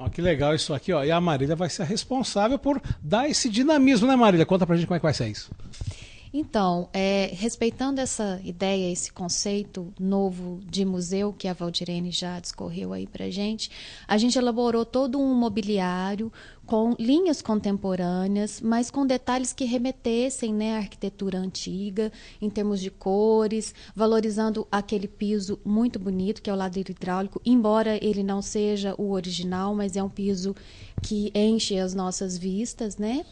ó que legal isso aqui, ó. E a Marília vai ser responsável por dar esse dinamismo, né, Marília? Conta pra gente como é que vai ser isso. Então, é, respeitando essa ideia, esse conceito novo de museu que a Valdirene já discorreu aí para gente, a gente elaborou todo um mobiliário com linhas contemporâneas, mas com detalhes que remetessem né, à arquitetura antiga, em termos de cores, valorizando aquele piso muito bonito que é o lado hidráulico, embora ele não seja o original, mas é um piso que enche as nossas vistas, né?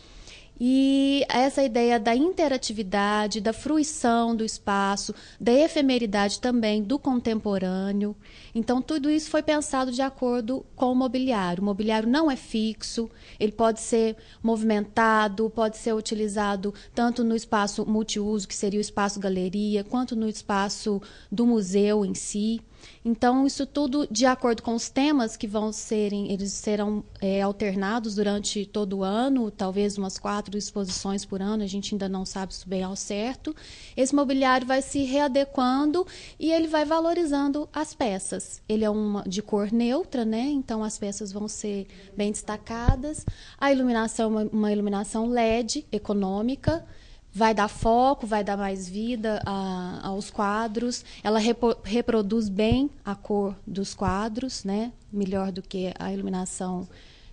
E essa ideia da interatividade, da fruição do espaço, da efemeridade também do contemporâneo. Então, tudo isso foi pensado de acordo com o mobiliário. O mobiliário não é fixo, ele pode ser movimentado, pode ser utilizado tanto no espaço multiuso, que seria o espaço galeria, quanto no espaço do museu em si. Então, isso tudo de acordo com os temas que vão serem, eles serão é, alternados durante todo o ano, talvez umas quatro exposições por ano, a gente ainda não sabe isso bem ao certo. Esse mobiliário vai se readequando e ele vai valorizando as peças. Ele é uma de cor neutra, né? Então as peças vão ser bem destacadas. A iluminação é uma, uma iluminação LED econômica vai dar foco, vai dar mais vida a, aos quadros. Ela repo, reproduz bem a cor dos quadros, né? Melhor do que a iluminação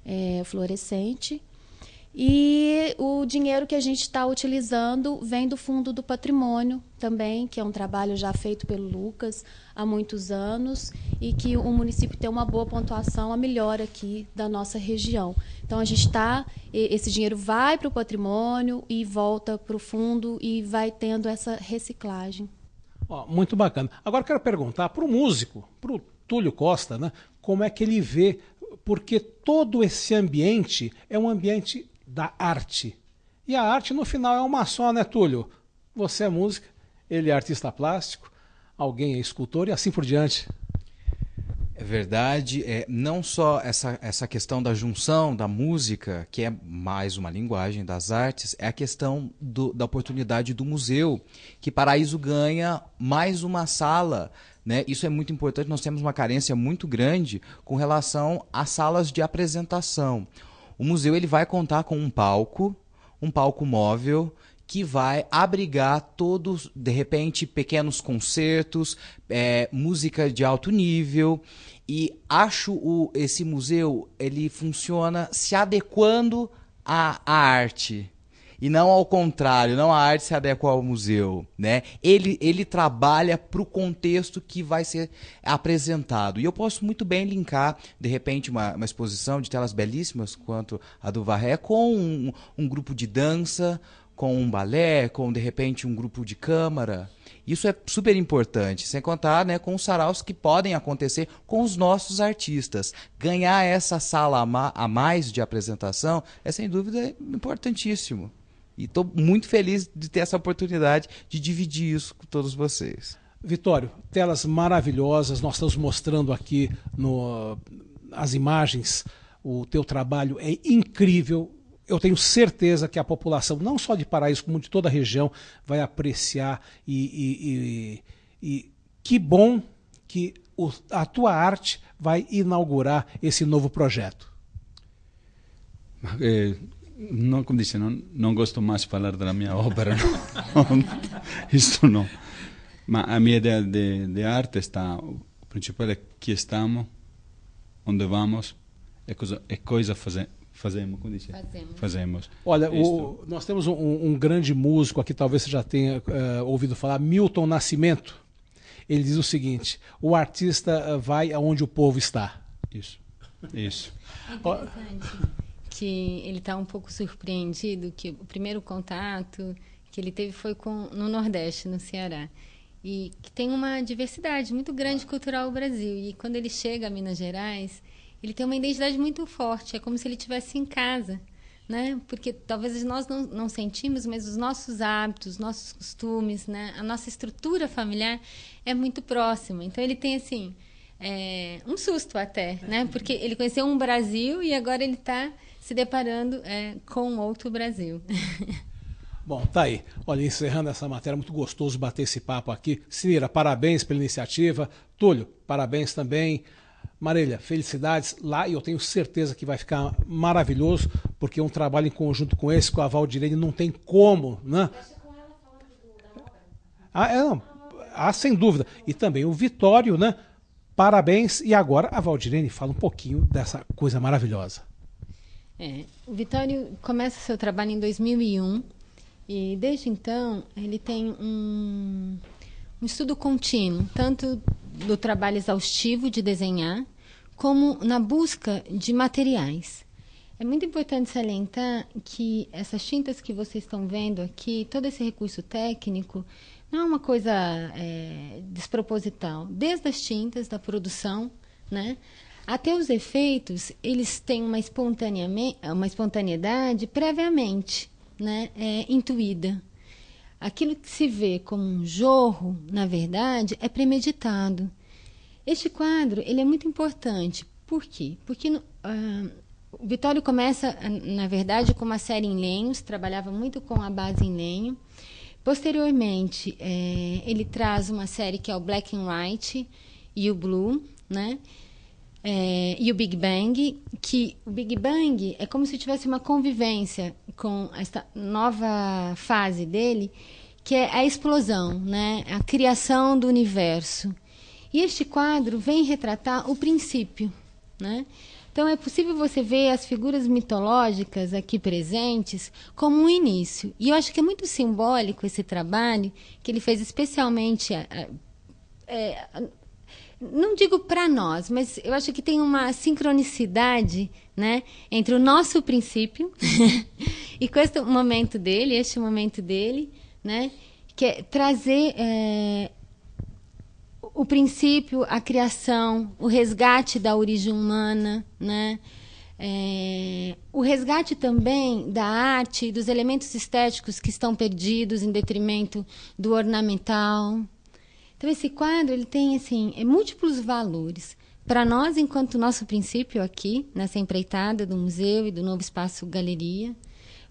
é, fluorescente. E o dinheiro que a gente está utilizando vem do Fundo do Patrimônio também, que é um trabalho já feito pelo Lucas há muitos anos e que o município tem uma boa pontuação, a melhor aqui da nossa região. Então a gente está, esse dinheiro vai para o patrimônio e volta para o fundo e vai tendo essa reciclagem. Oh, muito bacana. Agora quero perguntar para o músico, para o Túlio Costa, né, como é que ele vê, porque todo esse ambiente é um ambiente da arte. E a arte no final é uma só, né, Túlio? Você é música, ele é artista plástico, alguém é escultor e assim por diante. É verdade, é, não só essa, essa questão da junção da música, que é mais uma linguagem das artes, é a questão do, da oportunidade do museu, que Paraíso ganha mais uma sala. Né? Isso é muito importante, nós temos uma carência muito grande com relação às salas de apresentação. O museu ele vai contar com um palco, um palco móvel que vai abrigar todos, de repente, pequenos concertos, é, música de alto nível. E acho o, esse museu ele funciona se adequando à, à arte e não ao contrário, não a arte se adequa ao museu, né? Ele, ele trabalha para o contexto que vai ser apresentado. E eu posso muito bem linkar, de repente, uma, uma exposição de telas belíssimas, quanto a do Varré, com um, um grupo de dança, com um balé, com, de repente, um grupo de câmara. Isso é super importante, sem contar né, com os saraus que podem acontecer com os nossos artistas. Ganhar essa sala a mais de apresentação é, sem dúvida, importantíssimo. E estou muito feliz de ter essa oportunidade de dividir isso com todos vocês. Vitório, telas maravilhosas, nós estamos mostrando aqui no, as imagens, o teu trabalho é incrível. Eu tenho certeza que a população, não só de Paraíso, como de toda a região, vai apreciar. E, e, e, e que bom que o, a tua arte vai inaugurar esse novo projeto. É, não como disse não não gosto mais de falar da minha obra, não. isso não mas a minha ideia de, de arte está o principal é que estamos onde vamos é coisa é coisa fazer Fazemos, como disse? Fazemos. Fazemos. Olha, o, nós temos um, um, grande músico aqui, talvez você já tenha uh, ouvido falar, Milton Nascimento. Ele diz o seguinte: o artista eh, vai aonde o povo está. Isso. Isso. Interessante que ele está um pouco surpreendido que o primeiro contato que ele teve foi com, no Nordeste, no Ceará. E que tem uma diversidade muito grande cultural no Brasil. E quando ele chega a Minas Gerais, ele tem uma identidade muito forte. É como se ele tivesse em casa, né? Porque talvez nós não, não sentimos, mas os nossos hábitos, os nossos costumes, né? A nossa estrutura familiar é muito próxima. Então ele tem assim é, um susto até, né? Porque ele conheceu um Brasil e agora ele está se deparando é, com outro Brasil. Bom, tá aí. Olha, encerrando essa matéria, muito gostoso bater esse papo aqui. Cira, parabéns pela iniciativa. Túlio, parabéns também. Marília, felicidades lá e eu tenho certeza que vai ficar maravilhoso, porque é um trabalho em conjunto com esse, com a Valdirene, não tem como, né? Deixa com ela falando do... Ah, é, não. ah, sem dúvida. E também o Vitório, né? Parabéns. E agora a Valdirene fala um pouquinho dessa coisa maravilhosa. É, o Vitório começa seu trabalho em 2001 e desde então ele tem um, um estudo contínuo, tanto do trabalho exaustivo de desenhar, como na busca de materiais. É muito importante salientar que essas tintas que vocês estão vendo aqui, todo esse recurso técnico, não é uma coisa é, desproposital. Desde as tintas, da produção, né? Até os efeitos, eles têm uma, uma espontaneidade previamente né, é, intuída. Aquilo que se vê como um jorro, na verdade, é premeditado. Este quadro ele é muito importante. Por quê? Porque no, uh, o Vitório começa, na verdade, com uma série em lenhos, trabalhava muito com a base em lenho. Posteriormente, é, ele traz uma série que é o Black and White e o Blue, né? É, e o Big Bang, que o Big Bang é como se tivesse uma convivência com esta nova fase dele, que é a explosão, né? a criação do universo. E este quadro vem retratar o princípio. Né? Então é possível você ver as figuras mitológicas aqui presentes como um início. E eu acho que é muito simbólico esse trabalho que ele fez especialmente. É, é, é não digo para nós, mas eu acho que tem uma sincronicidade né, entre o nosso princípio e com este momento dele, este momento dele, né, que é trazer é, o princípio, a criação, o resgate da origem humana, né? É, o resgate também da arte e dos elementos estéticos que estão perdidos em detrimento do ornamental. Então esse quadro ele tem assim é múltiplos valores para nós enquanto nosso princípio aqui nessa empreitada do museu e do novo espaço galeria,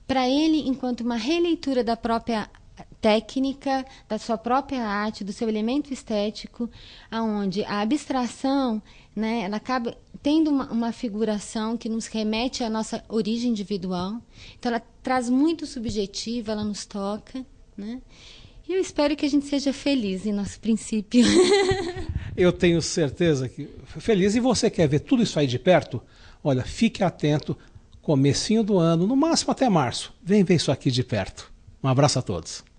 para ele enquanto uma releitura da própria técnica, da sua própria arte, do seu elemento estético, aonde a abstração, né, ela acaba tendo uma, uma figuração que nos remete à nossa origem individual. Então ela traz muito subjetivo, ela nos toca, né? E eu espero que a gente seja feliz em nosso princípio. eu tenho certeza que feliz e você quer ver tudo isso aí de perto? Olha, fique atento, comecinho do ano, no máximo até março. Vem ver isso aqui de perto. Um abraço a todos.